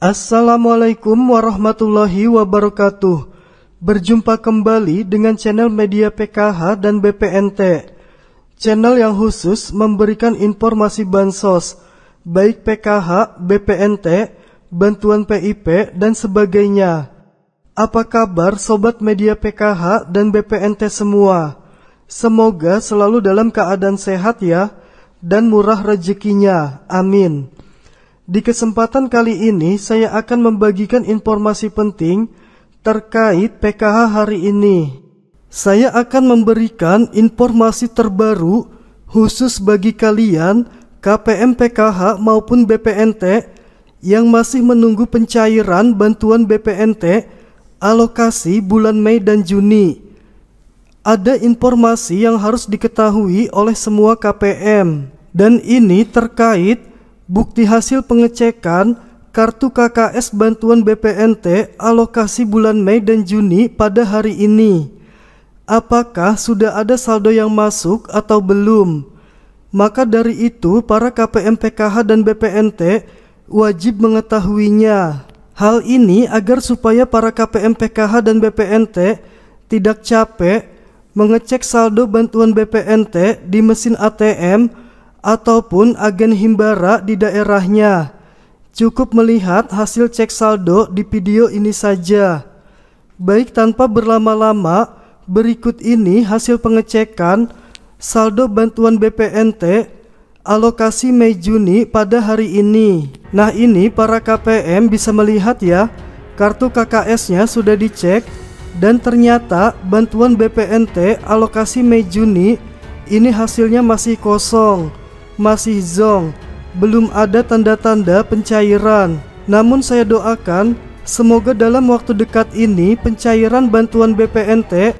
Assalamualaikum warahmatullahi wabarakatuh. Berjumpa kembali dengan channel media PKH dan BPNT. Channel yang khusus memberikan informasi bansos, baik PKH, BPNT, bantuan PIP, dan sebagainya. Apa kabar sobat media PKH dan BPNT semua? Semoga selalu dalam keadaan sehat ya, dan murah rezekinya. Amin. Di kesempatan kali ini saya akan membagikan informasi penting terkait PKH hari ini. Saya akan memberikan informasi terbaru khusus bagi kalian KPM PKH maupun BPNT yang masih menunggu pencairan bantuan BPNT alokasi bulan Mei dan Juni. Ada informasi yang harus diketahui oleh semua KPM dan ini terkait Bukti hasil pengecekan kartu KKS bantuan BPNT alokasi bulan Mei dan Juni pada hari ini. Apakah sudah ada saldo yang masuk atau belum? Maka dari itu, para KPM PKH dan BPNT wajib mengetahuinya. Hal ini agar supaya para KPM PKH dan BPNT tidak capek mengecek saldo bantuan BPNT di mesin ATM ataupun agen Himbara di daerahnya. Cukup melihat hasil cek saldo di video ini saja. Baik tanpa berlama-lama, berikut ini hasil pengecekan saldo bantuan BPNT alokasi Mei Juni pada hari ini. Nah, ini para KPM bisa melihat ya, kartu KKS-nya sudah dicek dan ternyata bantuan BPNT alokasi Mei Juni ini hasilnya masih kosong masih zong, belum ada tanda-tanda pencairan. Namun saya doakan semoga dalam waktu dekat ini pencairan bantuan BPNT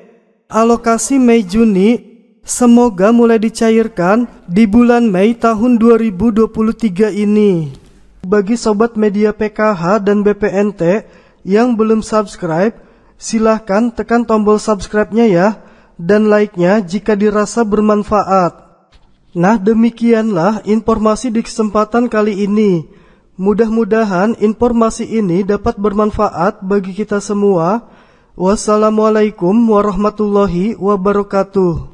alokasi Mei Juni semoga mulai dicairkan di bulan Mei tahun 2023 ini. Bagi sobat media PKH dan BPNT yang belum subscribe, silahkan tekan tombol subscribe-nya ya dan like-nya jika dirasa bermanfaat. Nah demikianlah informasi di kesempatan kali ini. Mudah-mudahan informasi ini dapat bermanfaat bagi kita semua. Wassalamualaikum warahmatullahi wabarakatuh.